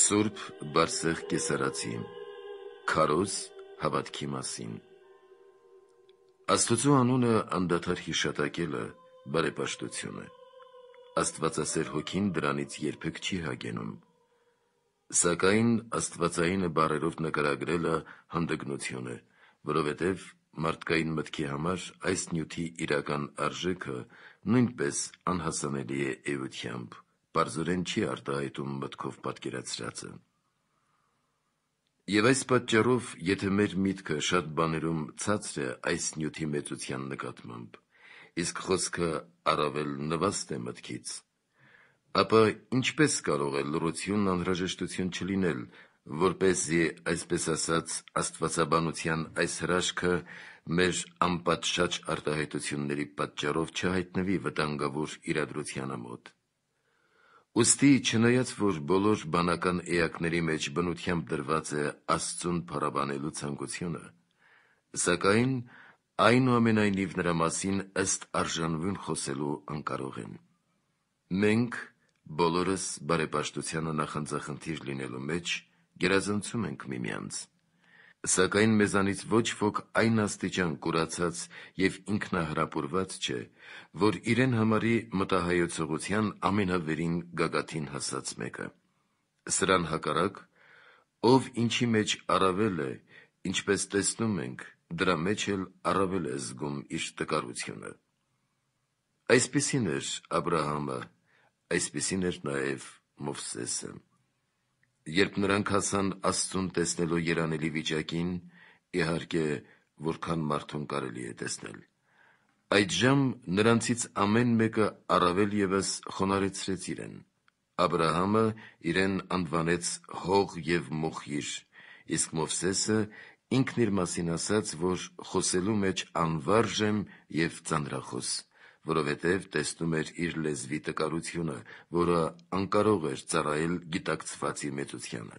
Սուրբ Բարսեղ Կեսարացի Քարոզ հավատքի մասին Աստծո անունը անդադար հիշատակելը բարեպաշտություն է։ Աստվածասեր հոգին դրանից երբեք չի հագենում։ Սակայն Աստվածայինը բարերով նկարագրելը հանդգնություն է, որովհետև մարդկային մտքի համար այս նյութի իրական արժեքը նույնպես անհասանելի է էությամբ։ Պարզորեն չի արտահայտում մտքով պատկերացրածը։ Եվ այս պատճառով, եթե մեր միտքը շատ բաներում ցածր է այս նյութի մեծության նկատմամբ, իսկ խոսքը առավել նվաստ է մտքից, ապա ինչպես կարող է լռությունն անհրաժեշտություն չլինել, որպեսզի, այսպես ասած, աստվածաբանության այս հրաշքը մեր անպատշաճ արտահայտությունների պատճառով չհայտնվի վտանգավոր իրադրությանը մոտ։ Ոստի չնայած, որ բոլոր բանական էակների մեջ բնությամբ դրված է աստծուն փառաբանելու ցանկությունը, սակայն այնուամենայնիվ նրա մասին ըստ արժանվին խոսելու անկարող են։ Մենք բոլորս բարեպաշտությանը նախանձախնդիր լինելու մեջ գերազանցում ենք միմյանց։ Սակայն մեզանից ոչ ոք այն աստիճան կուրացած և ինքնահրապուրված չէ, որ իրեն համարի մտահայեցողության ամենավերին գագաթին հասած մեկը։ Սրան հակառակ, ով ինչի մեջ առավել է, ինչպես տեսնում ենք, դրա մեջ էլ առավել է զգում իր տկարությունը։ Այսպիսին էր Աբրահամը, այսպիսին էր նաև Մովսեսը։ Երբ նրանք հասան Աստծուն տեսնելու երանելի վիճակին, իհարկե, որքան մարդուն կարելի է տեսնել, այդժամ նրանցից ամեն մեկը առավել ևս խոնարհեցրեց իրեն։ Աբրահամը իրեն անվանեց հող և մոխիր, իսկ Մովսեսը ինքն իր մասին ասաց, որ խոսելու մեջ անվարժ եմ և ծանրախոս որովհետև տեսնում էր իր լեզվի տկարությունը, որը անկարող էր ծառայել գիտակցվածի մեծությանը։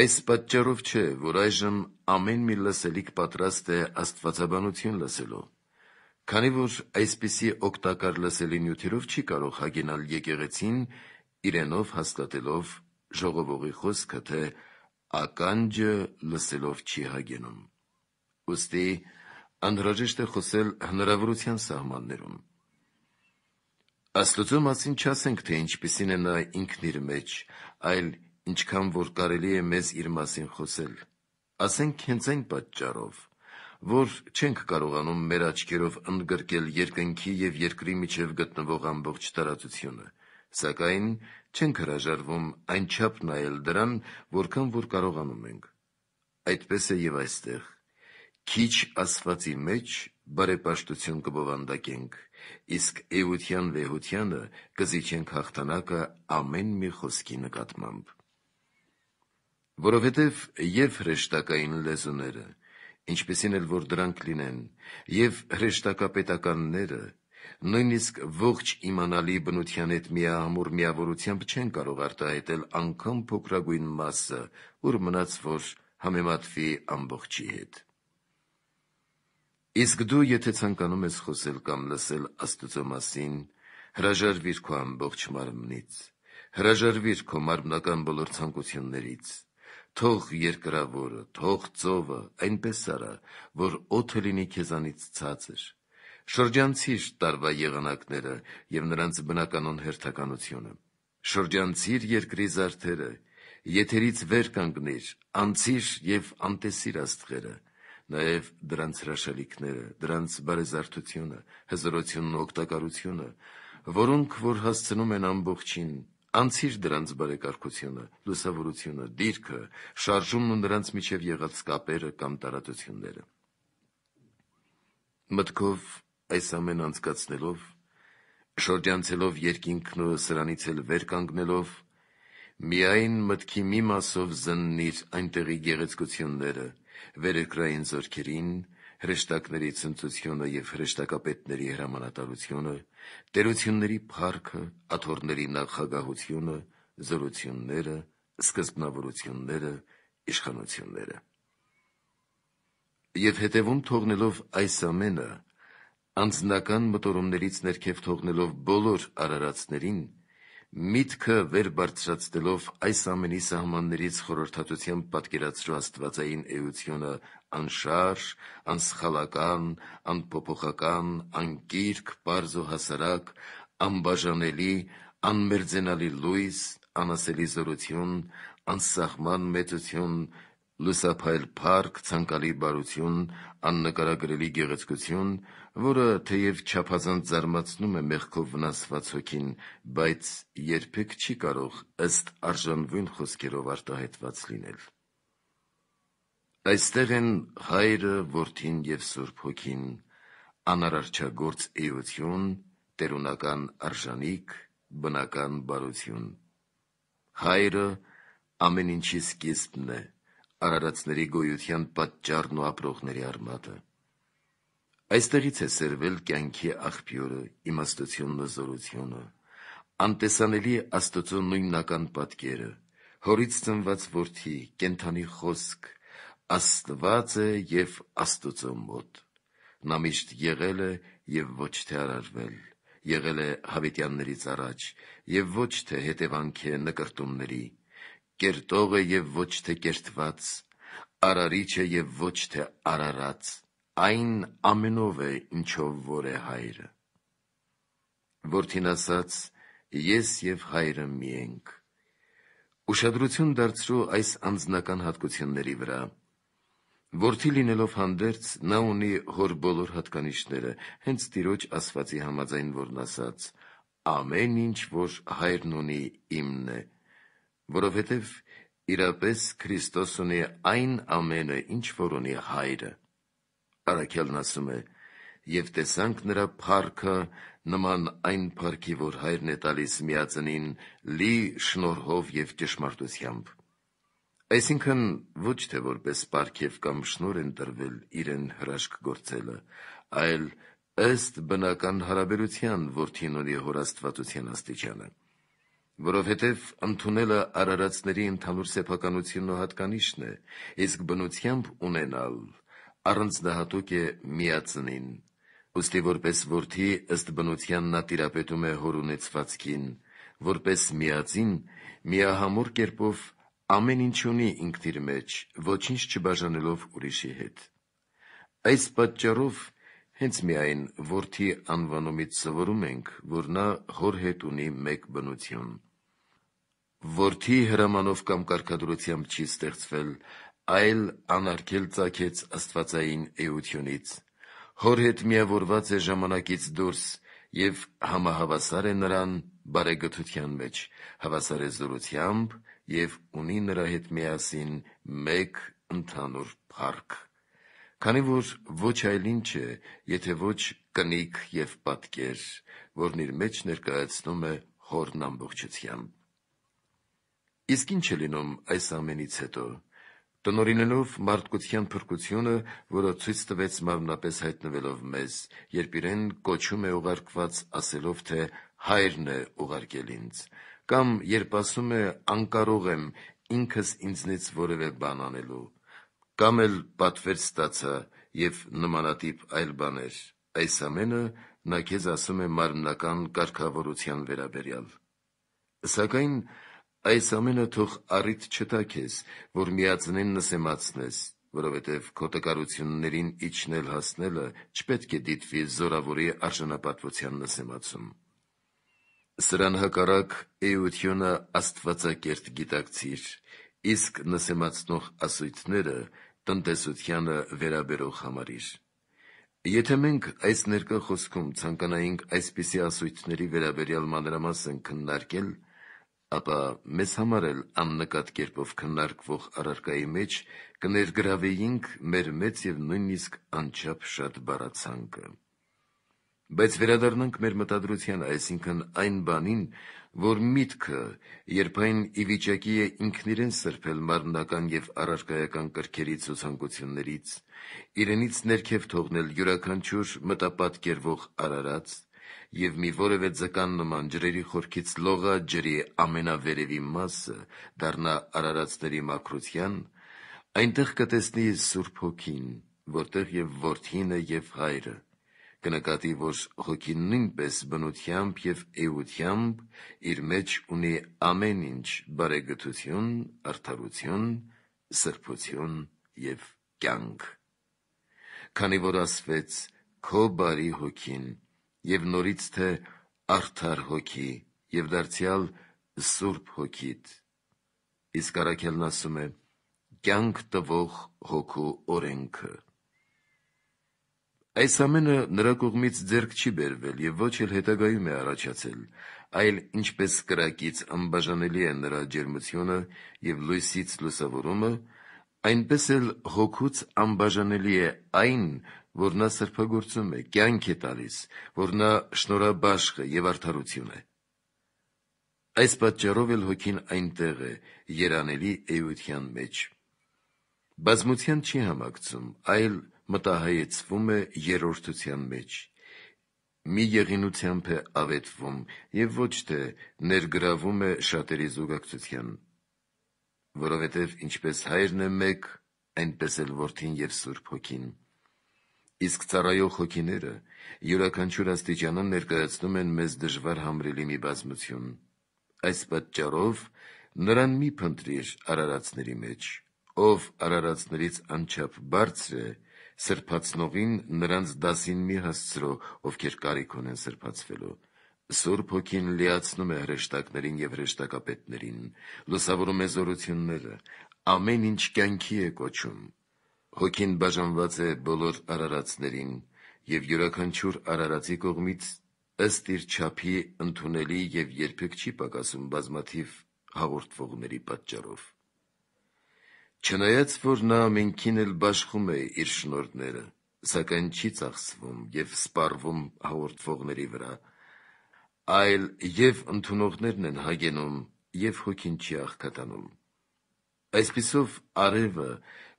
Այս պատճառով չէ, որ այժմ ամեն մի լսելիք պատրաստ է աստվածաբանություն լսելու։ Քանի որ այսպիսի օգտակար լսելի նյութերով չի կարող հագենալ եկեղեցին, իրենով հաստատելով ժողովողի խոսքը, թե ականջը լսելով չի հագենում։ Ոստի անհրաժեշտ է խոսել հնարավորության սահմաններում։ Աստծո մասին չասենք, թե ինչպիսին է նա ինքն իր մեջ, այլ ինչքան որ կարելի է մեզ իր մասին խոսել։ Ասենք հենց այն պատճառով, որ չենք կարողանում մեր աչքերով ընդգրկել երկնքի եւ երկրի միջև գտնվող ամբողջ տարածությունը, սակայն չենք հրաժարվում այնչափ նայել դրան, որքան որ կարողանում ենք։ Այդպես է եւ այստեղ Քիչ Աստվածի մեջ բարեպաշտություն կբովանդակենք, իսկ էության վեհությանը կզիջենք հաղթանակը ամեն մի խոսքի նկատմամբ։ Որովհետև և հրեշտակային լեզուները, ինչպիսին էլ որ դրանք լինեն, և հրեշտակապետականները, նույնիսկ ողջ իմանալի բնության հետ միահամուռ միավորությամբ չեն կարող արտահայտել անգամ փոքրագույն մասը, ուր մնաց որ համեմատվի ամբողջի հետ։ Իսկ դու, եթե ցանկանում ես խոսել կամ լսել Աստծո մասին, հրաժարվիր քո ամբողջ մարմնից, հրաժարվիր քո մարմնական բոլոր ցանկություններից։ Թող երկրավորը, թող ծովը այնպես արա, որ օդը լինի քեզանից ցածր։ Շրջանցիր տարվա եղանակները եւ նրանց բնականոն հերթականությունը։ Շրջանցիր երկրի զարդերը, եթերից վեր կանգնիր, անցիր եւ անտեսիր աստղերը Նաև դրանց հրաշալիքները, դրանց բարեզարդությունը, հզորությունն ու օգտակարությունը, որոնք որ հասցնում են ամբողջին, Անցիր դրանց բարեկարգությունը, լուսավորությունը, դիրքը, շարժումն ու նրանց միջև եղած կապերը կամ տարատությունները։ Մտքով այս ամեն անցկացնելով, շրջանցելով երկինքն ու սրանից էլ վեր կանգնելով, միայն մտքի մի մասով զննիր այնտեղի գեղեցկությունները, վերերկրային զորքերին, հրեշտակների ցնծությունը եւ հրեշտակապետների հրամանատարությունը, տերությունների փառքը, աթոռների նախագահությունը, զորությունները, սկզբնավորությունները, իշխանությունները։ Եվ հետևում թողնելով այս ամենը, անձնական մտորումներից ներքև թողնելով բոլոր արարածներին, Միտքը վեր բարձրացնելով այս ամենի սահմաններից խորհրդատությամբ պատկերացրու աստվածային էությունը անշարժ, անսխալական, անփոփոխական, անկիրք, պարզ ու հասարակ, անբաժանելի, անմերձենալի լույս, անասելի զորություն, անսահման մեծություն, լուսափայլ փառք, ցանկալի բարություն, աննկարագրելի գեղեցկություն, որը թեև չափազանց զարմացնում է մեղքով վնասված հոգին, բայց երբեք չի կարող ըստ արժանվին խոսքերով արտահայտված լինել։ Այստեղ են Հայրը, Որդին եւ Սուրբ Հոգին, անարարչագործ էություն, տերունական արժանիք, բնական բարություն։ Հայրը ամեն ինչի սկիզբն է, արարածների գոյության պատճառն ու ապրողների արմատը։ Այստեղից է սերվել կյանքի աղբյուրը, իմաստությունն ու զորությունը, անտեսանելի Աստծո նույնական պատկերը, հորից ծնված որդի, կենթանի խոսք, Աստված է եւ Աստծո մոտ։ Նա միշտ եղել է եւ ոչ թե արարվել, եղել է հավիտյաններից առաջ եւ ոչ թե հետևանքի նկրտումների կերտող է եւ ոչ թե կերտված, արարիչ է եւ ոչ թե արարած, այն ամենով է, ինչով որ է հայրը։ Որդին ասաց. «Ես եւ հայրը մի ենք»։ Ուշադրություն դարձրու այս անձնական հատկությունների վրա։ Որդի լինելով հանդերձ, նա ունի հոր բոլոր հատկանիշները, հենց Տիրոջ ասվածի համաձայն, որն ասաց. «Ամեն ինչ, որ հայրն ունի, իմն է, Որովհետև իրապես Քրիստոս ունի այն ամենը, ինչ որ ունի Հայրը։ Առաքյալն ասում է. «Եվ տեսանք նրա փառքը նման այն փառքի, որ Հայրն է տալիս միածնին լի շնորհով և ճշմարտությամբ»։ Այսինքն ոչ թե որպես պարգև կամ շնորհ են տրվել իրեն հրաշք գործելը, այլ ըստ բնական հարաբերության Որդին ունի Հոր աստվածության աստիճանը։ Որովհետև ընդունելը արարածների ընդհանուր սեփականությունն ու հատկանիշն է, իսկ բնությամբ ունենալ առանձնահատուկ է միածնին։ Ուստի որպես որդի, ըստ բնության նա տիրապետում է հոր ունեցվածքին, որպես միածին միահամուռ կերպով ամեն ինչ ունի ինքն իր մեջ, ոչինչ չբաժանելով ուրիշի հետ։ Այս պատճառով հենց միայն որդի անվանումից սովորում ենք, որ նա հոր հետ ունի մեկ բնություն որդի հրամանով կամ կարգադրությամբ չի ստեղծվել, այլ անարգել ծագեց աստվածային էությունից։ Հոր հետ միավորված է ժամանակից դուրս և համահավասար է նրան բարեգթության մեջ, հավասար է զորությամբ և ունի նրա հետ միասին մեկ ընդհանուր փառք։ Քանի որ ոչ այլ ինչ է, եթե ոչ կնիք և պատկեր, որն իր մեջ ներկայացնում է Հորն ամբողջությամբ։ Իսկ ինչ է լինում այս ամենից հետո։ Տնորինելով մարդկության փրկությունը, որը ցույց տվեց մարմնապես հայտնվելով մեզ, երբ իրեն կոչում է ուղարկված ասելով, թե «Հայրն է ուղարկել ինձ», կամ երբ ասում է «Անկարող եմ ինքս ինձնից որևէ բան անելու», կամ էլ «Պատվեր ստացա» և նմանատիպ այլ բաներ։ Այս ամենը նա քեզ ասում է մարմնական կարգավորության վերաբերյալ։ Սակայն Այս ամենը թող առիթ չտա քեզ, որ միածնին նսեմացնես, որովհետև քո տկարություններին իջնել հասնելը չպետք է դիտվի զորավորի արժանապատվության նսեմացում։ Սրան հակառակ էությունը աստվածակերտ գիտակցիր, իսկ նսեմացնող ասույթները տնտեսությանը վերաբերող համարիր։ Եթե մենք այս ներկա խոսքում ցանկանայինք այսպիսի ասույթների վերաբերյալ մանրամասն քննարկել, ապա մեզ համար էլ աննկատ կերպով քննարկվող առարկայի մեջ կներգրավեինք մեր մեծ եւ նույնիսկ անչափ շատ բառացանքը։ Բայց վերադառնանք մեր մտադրության, այսինքն այն բանին, որ միտքը, երբ այն ի վիճակի է ինքնիրեն սրբել մարմնական եւ առարկայական կրքերի ցուցանկություններից, իրենից ներքև թողնել յուրաքանչյուր մտապատկերվող արարած, Եվ մի որևէ ձկան նման ջրերի խորքից լողա ջրի ամենավերևի մասը, դառնա արարածների մաքրության, այնտեղ կտեսնի Սուրբ Հոգին, որտեղ և Որդինը և Հայրը։ Կնկատի, որ Հոգին նույնպես բնությամբ և էությամբ իր մեջ ունի ամեն ինչ՝ բարեգթություն, արդարություն, սրբություն և կյանք։ Քանի որ ասվեց. «Քո բարի Հոգին և նորից թե արդար հոգի և դարձյալ Սուրբ Հոգիդ։ Իսկ Առաքելն ասում է. «Կյանք տվող Հոգու օրենքը»։ Այս ամենը նրա կողմից ձեռք չի բերվել և ոչ էլ հետագայում է առաջացել, այլ ինչպես կրակից անբաժանելի է նրա ջերմությունը և լույսից լուսավորումը, այնպես էլ Հոգուց անբաժանելի է այն, որ նա սրբագործում է, կյանք է տալիս, որ նա շնորհաբաշխը եւ արդարություն է։ Այս պատճառով էլ հոգին այնտեղ է երանելի էության մեջ։ Բազմության չի համակցում, այլ մտահայեցվում է երրորդության մեջ։ Մի եղինությամբ է ավետվում եւ ոչ թե ներգրավում է շատերի զուգակցության, որովհետեւ ինչպես հայրն է մեկ, այնպես էլ որդին եւ Սուրբ Հոգին։ Իսկ ծառայող հոգիները յուրաքանչյուր աստիճանում ներկայացնում են մեզ դժվար համրելի մի բազմություն։ Այս պատճառով նրան մի փնտրիր արարածների մեջ, ով արարածներից անչափ բարձր է, սրբացնողին նրանց դասին մի հասցրո, ովքեր կարիք ունեն սրբացվելու։ Սուրբ Հոգին լիացնում է հրեշտակներին եւ հրեշտակապետներին, լուսավորում է զորությունները, ամեն ինչ կյանքի է կոչում, Հոգին բաժանված է բոլոր արարածներին և յուրաքանչյուր արարածի կողմից, ըստ իր չափի, ընդունելի և երբեք չի պակասում բազմաթիվ հաղորդվողների պատճառով։ Չնայած, որ Նա ամենքին էլ բաշխում է Իր շնորհները, սակայն չի ծախսվում և սպառվում հաղորդվողների վրա, այլ և ընդունողներն են հագենում, և Հոգին չի աղքատանում։ Այսպիսով, արևը,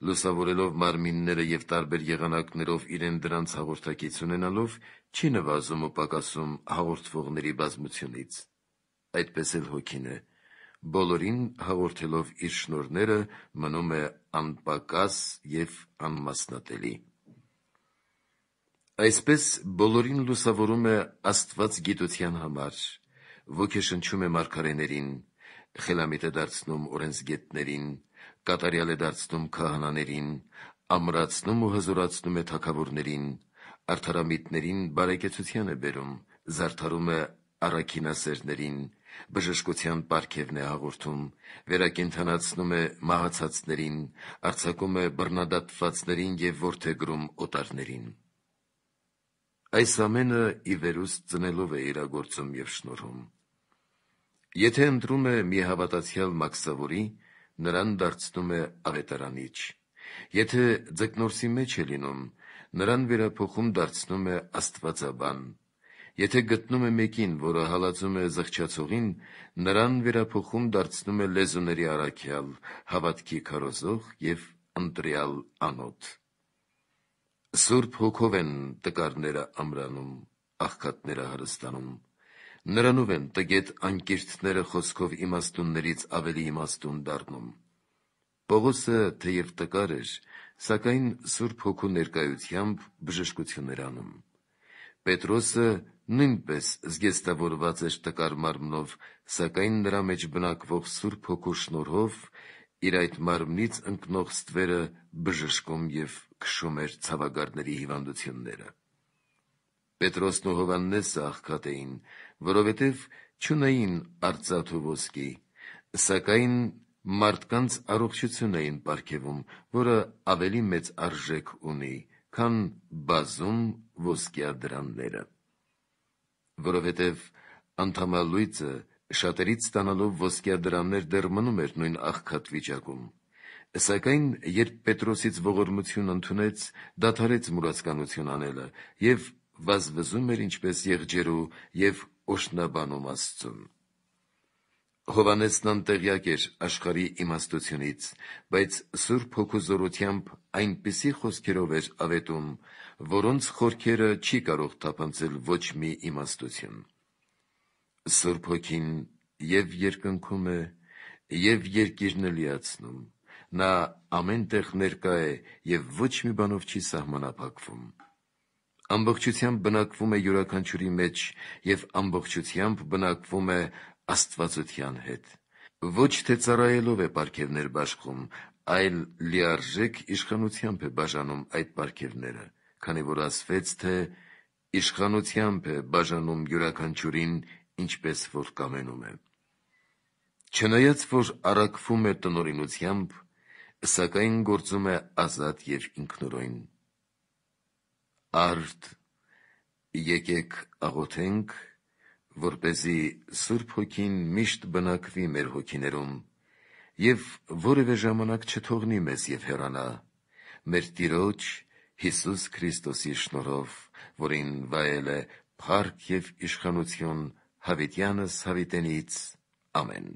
լուսավորելով մարմինները և տարբեր եղանակներով իրեն դրանց հաղորդակից ունենալով, չի նվազում ու պակասում հաղորդվողների բազմությունից։ Այդպես էլ Հոգին է. բոլորին հաղորդելով իր շնորհները, մնում է անպակաս և անմասնատելի։ Այսպես բոլորին լուսավորում է Աստված գիտության համար, ոգեշնչում է մարգարեներին, խելամիտ է դարձնում օրենսգետներին, կատարյալ է դարձնում քահանաներին, ամրացնում ու հզորացնում է թագավորներին, արդարամիտներին բարեկեցության է բերում, զարդարում է առաքինասերներին, բժշկության պարգևն է հաղորդում, վերակենդանացնում է մահացածներին, արձակում է բռնադատվածներին և որդեգրում օտարներին։ Այս ամենը ի վերուստ ծնելով է իրագործում և շնորհում։ Եթե ընտրում է մի հավատացյալ մաքսավորի, նրան դարձնում է ավետարանիչ։ Եթե ձկնորսի մեջ է լինում, նրան վերափոխում դարձնում է աստվածաբան։ Եթե գտնում է մեկին, որը հալածում է զղջացողին, նրան վերափոխում դարձնում է լեզուների առաքյալ, հավատքի քարոզող եւ ընտրյալ անոթ։ Սուրբ հոգով են տկարները ամրանում, աղքատները հարստանում, Նրանով են տգետ անկիրթները խոսքով իմաստուններից ավելի իմաստուն դառնում։ Պողոսը թեև տկար էր, սակայն Սուրբ Հոգու ներկայությամբ բժշկություն էր անում։ Պետրոսը նույնպես զգեստավորված էր տկար մարմնով, սակայն նրա մեջ բնակվող Սուրբ Հոգու շնորհով իր այդ մարմնից ընկնող ստվերը բժշկում և քշում էր ցավագարների հիվանդությունները։ Պետրոսն ու Հովհաննեսը աղքատ էին, որովհետև չունեին արծաթ ու ոսկի, սակայն մարդկանց առողջություն էին պարգևում, որը ավելի մեծ արժեք ունի, քան բազում ոսկյա դրամները։ Որովհետև անդամալույծը շատերից ստանալով ոսկյա դրամներ դեռ մնում էր նույն աղքատ վիճակում։ Սակայն երբ Պետրոսից ողորմություն ընդունեց, դադարեց մուրացկանություն անելը եւ վազվզում էր ինչպես եղջերու և օշնաբանում Աստծուն։ Հովանեսն անտեղյակ էր աշխարհի իմաստությունից, բայց Սուրբ Հոգու զորությամբ այնպիսի խոսքերով էր ավետում, որոնց խորքերը չի կարող թափանցել ոչ մի իմաստություն։ Սուրբ Հոգին և երկնքում է, և երկիրն է լիացնում։ Նա ամեն տեղ ներկա է և ոչ մի բանով չի սահմանափակվում ամբողջությամբ բնակվում է յուրաքանչյուրի մեջ և ամբողջությամբ բնակվում է աստվածության հետ։ Ոչ թե ծառայելով է պարգևներ բաշխում, այլ լիարժեք իշխանությամբ է բաժանում այդ պարգևները, քանի որ ասվեց, թե «Իշխանությամբ է բաժանում յուրաքանչյուրին, ինչպես որ կամենում է» (Եսայիա 55․1): Չնայած որ առաքվում է տնօրինությամբ, սակայն գործում է ազատ և ինքնուրույն։ Արդ եկեք աղոթենք, որպեսզի Սուրբ Հոգին միշտ բնակվի մեր հոգիներում և որևէ ժամանակ չթողնի մեզ և հեռանա։ Մեր Տիրոջ Հիսուս Քրիստոսի շնորհով, որին վայել է փառք և իշխանություն հավիտյանս հավիտենից։ Ամեն։